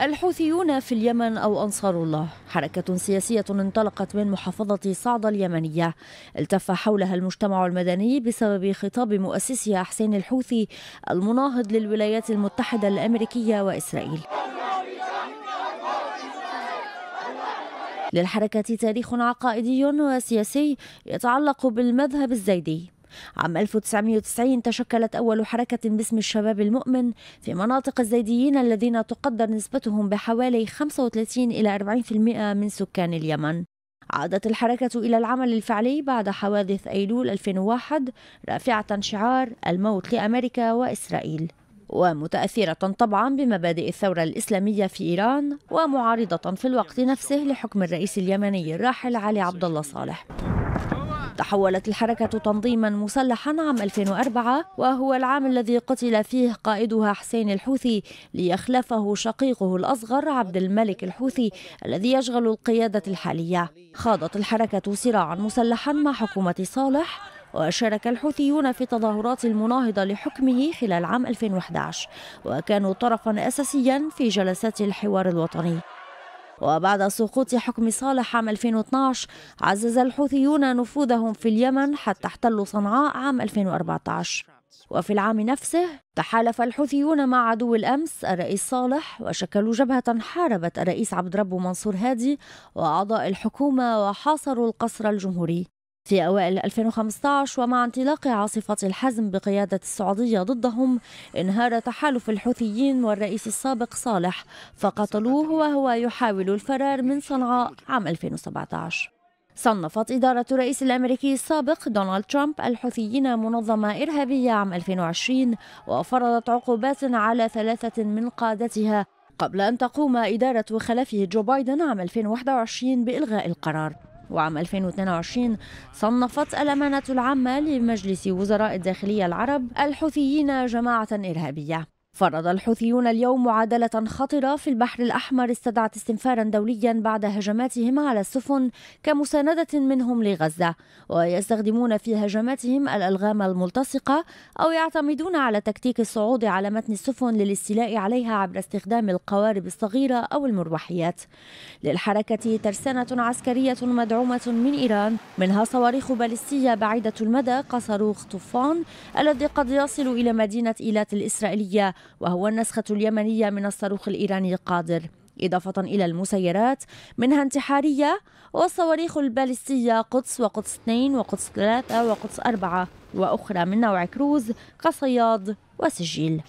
الحوثيون في اليمن أو أنصار الله حركة سياسية انطلقت من محافظة صعدة اليمنية التف حولها المجتمع المدني بسبب خطاب مؤسسها حسين الحوثي المناهض للولايات المتحدة الأمريكية وإسرائيل للحركة تاريخ عقائدي وسياسي يتعلق بالمذهب الزيدي عام 1990 تشكلت أول حركة باسم الشباب المؤمن في مناطق الزيديين الذين تقدر نسبتهم بحوالي 35 إلى 40% من سكان اليمن عادت الحركة إلى العمل الفعلي بعد حوادث أيلول 2001 رافعة شعار الموت لأمريكا وإسرائيل ومتأثرة طبعا بمبادئ الثورة الإسلامية في إيران ومعارضة في الوقت نفسه لحكم الرئيس اليمني الراحل علي عبد الله صالح تحولت الحركة تنظيما مسلحا عام 2004 وهو العام الذي قتل فيه قائدها حسين الحوثي ليخلفه شقيقه الأصغر عبد الملك الحوثي الذي يشغل القيادة الحالية خاضت الحركة صراعا مسلحا مع حكومة صالح وشارك الحوثيون في تظاهرات المناهضة لحكمه خلال عام 2011 وكانوا طرفا أساسيا في جلسات الحوار الوطني وبعد سقوط حكم صالح عام 2012 عزز الحوثيون نفوذهم في اليمن حتى احتلوا صنعاء عام 2014 وفي العام نفسه تحالف الحوثيون مع عدو الأمس الرئيس صالح وشكلوا جبهة حاربت الرئيس عبد ربه منصور هادي وأعضاء الحكومة وحاصروا القصر الجمهوري في أوائل 2015 ومع انطلاق عاصفة الحزم بقيادة السعودية ضدهم انهار تحالف الحوثيين والرئيس السابق صالح فقتلوه وهو يحاول الفرار من صنعاء عام 2017 صنفت إدارة الرئيس الأمريكي السابق دونالد ترامب الحوثيين منظمة إرهابية عام 2020 وفرضت عقوبات على ثلاثة من قادتها قبل أن تقوم إدارة خلفه جو بايدن عام 2021 بإلغاء القرار وعام 2022 صنفت الأمانة العامة لمجلس وزراء الداخلية العرب الحوثيين جماعة إرهابية فرض الحوثيون اليوم معادلة خطرة في البحر الأحمر استدعت استنفارا دوليا بعد هجماتهم على السفن كمساندة منهم لغزة ويستخدمون في هجماتهم الألغام الملتصقة أو يعتمدون على تكتيك الصعود على متن السفن للاستيلاء عليها عبر استخدام القوارب الصغيرة أو المروحيات للحركة ترسانة عسكرية مدعومة من إيران منها صواريخ باليستية بعيدة المدى كصاروخ طوفان الذي قد يصل إلى مدينة إيلات الإسرائيلية وهو النسخة اليمنية من الصاروخ الإيراني قادر إضافة إلى المسيرات منها انتحارية والصواريخ البالستية قدس وقدس 2 وقدس 3 وقدس 4 وأخرى من نوع كروز كصياد وسجيل